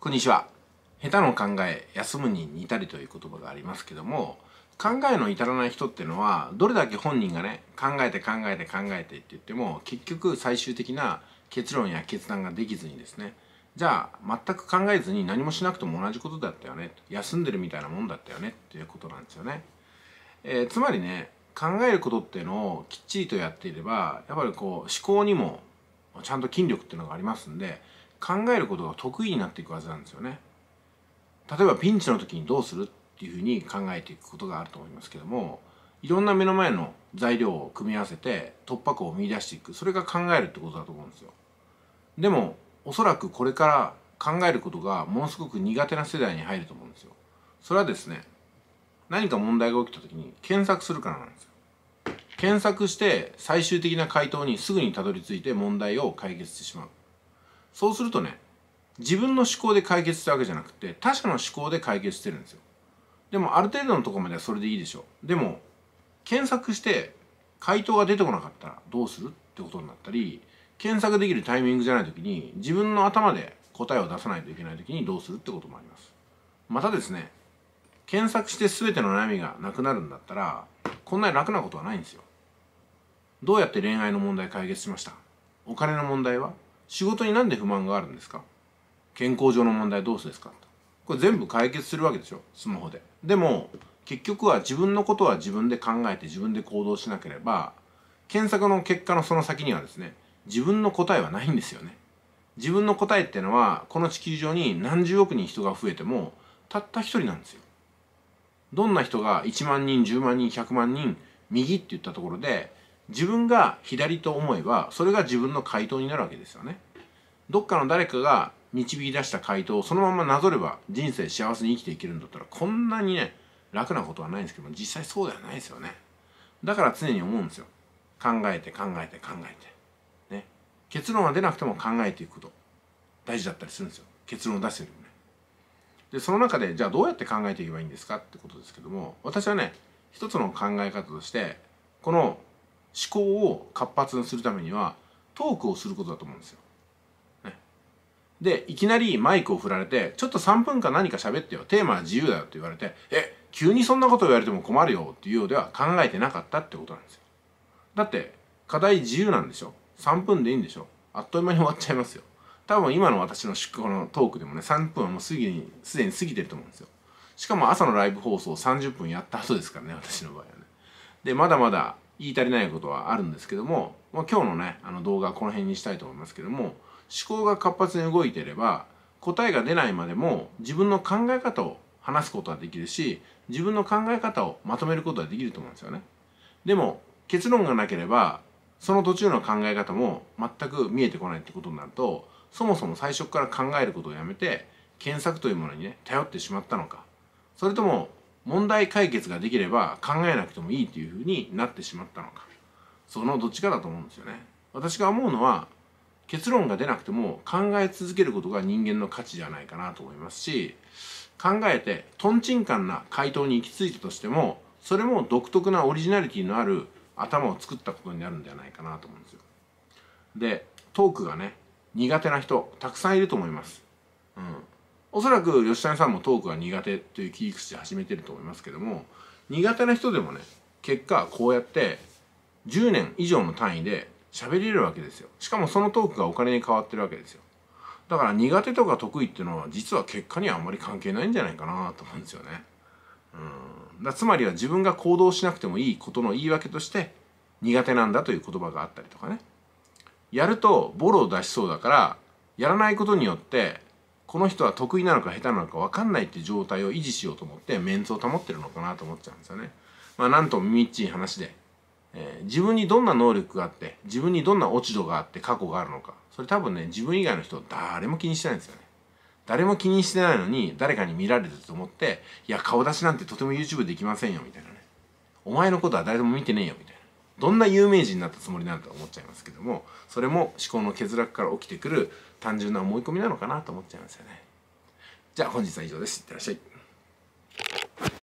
こんにちは。下手の考え、休むに似たりという言葉がありますけども、考えの至らない人ってのは、どれだけ本人がね、考えて考えて考えてって言っても、結局最終的な結論や決断ができずにですね、じゃあ全く考えずに何もしなくても同じことだったよね、休んでるみたいなもんだったよねっていうことなんですよね。えー、つまりね、考えることっていうのをきっちりとやっていれば、やっぱりこう思考にもちゃんと筋力っていうのがありますんで、考えることが得意になっていくはずなんですよね。例えばピンチの時にどうするっていうふうに考えていくことがあると思いますけどもいろんな目の前の材料を組み合わせて突破口を見出していくそれが考えるってことだと思うんですよ。でもおそらくこれから考えることがものすごく苦手な世代に入ると思うんですよ。それはですね何か問題が起きた時に検索するからなんですよ。検索して最終的な回答にすぐにたどり着いて問題を解決してしまう。そうするとね自分の思考で解決したわけじゃなくて他者の思考で解決してるんですよでもある程度のとこまではそれでいいでしょうでも検索して回答が出てこなかったらどうするってことになったり検索できるタイミングじゃない時に自分の頭で答えを出さないといけない時にどうするってこともありますまたですね検索して全ての悩みがなくなるんだったらこんなに楽なことはないんですよどうやって恋愛の問題解決しましたお金の問題は仕事になんで不満があるんですか健康上の問題どうすですかこれ全部解決するわけでしょスマホで。でも結局は自分のことは自分で考えて自分で行動しなければ検索の結果のその先にはですね自分の答えはないんですよね。自分の答えってのはこの地球上に何十億人人が増えてもたった一人なんですよ。どんな人が1万人10万人100万人右って言ったところで自分が左と思えばそれが自分の回答になるわけですよねどっかの誰かが導き出した回答をそのままなぞれば人生幸せに生きていけるんだったらこんなにね楽なことはないんですけども実際そうではないですよねだから常に思うんですよ考えて考えて考えてね結論は出なくても考えていくこと大事だったりするんですよ結論を出すよりもねでその中でじゃあどうやって考えていけばいいんですかってことですけども私はね一つの考え方としてこの思考を活発にするためにはトークをすることだと思うんですよ。ね、でいきなりマイクを振られて「ちょっと3分間何か喋ってよテーマは自由だよ」って言われて「え急にそんなこと言われても困るよ」っていうようでは考えてなかったってことなんですよ。だって課題自由なんでしょ3分でいいんでしょあっという間に終わっちゃいますよ。多分今の私のこのトークでもね3分はもうすでにすでに過ぎてると思うんですよ。しかも朝のライブ放送30分やった後ですからね私の場合はね。でまだまだ言い足りないことはあるんですけども、まあ、今日のねあの動画はこの辺にしたいと思いますけども思考が活発に動いていれば答えが出ないまでも自分の考え方を話すことはできるし自分の考え方をまとめることはできると思うんですよね。でも結論がなければその途中の考え方も全く見えてこないってことになるとそもそも最初から考えることをやめて検索というものにね頼ってしまったのかそれとも問題解決ができれば考えなくてもいいというふうになってしまったのかそのどっちかだと思うんですよね私が思うのは結論が出なくても考え続けることが人間の価値じゃないかなと思いますし考えてとんちんかんな回答に行き着いたとしてもそれも独特なオリジナリティのある頭を作ったことになるんではないかなと思うんですよでトークがね苦手な人たくさんいると思いますうんおそらく吉谷さんもトークは苦手という切り口で始めてると思いますけども苦手な人でもね結果こうやって10年以上の単位で喋れるわけですよしかもそのトークがお金に変わってるわけですよだから苦手とか得意っていうのは実は結果にはあんまり関係ないんじゃないかなと思うんですよねうんだつまりは自分が行動しなくてもいいことの言い訳として苦手なんだという言葉があったりとかねやるとボロを出しそうだからやらないことによってこの人は得意なのか下手なのか分かんないって状態を維持しようと思ってメンツを保ってるのかなと思っちゃうんですよね。まあなんとみみっちい話で、えー、自分にどんな能力があって自分にどんな落ち度があって過去があるのかそれ多分ね自分以外の人誰も気にしてないんですよね。誰も気にしてないのに誰かに見られると思っていや顔出しなんてとても YouTube できませんよみたいなねお前のことは誰でも見てねえよみたいな。どんな有名人になったつもりなんて思っちゃいますけどもそれも思考の欠落から起きてくる単純な思い込みなのかなと思っちゃいますよねじゃあ本日は以上ですいってらっしゃい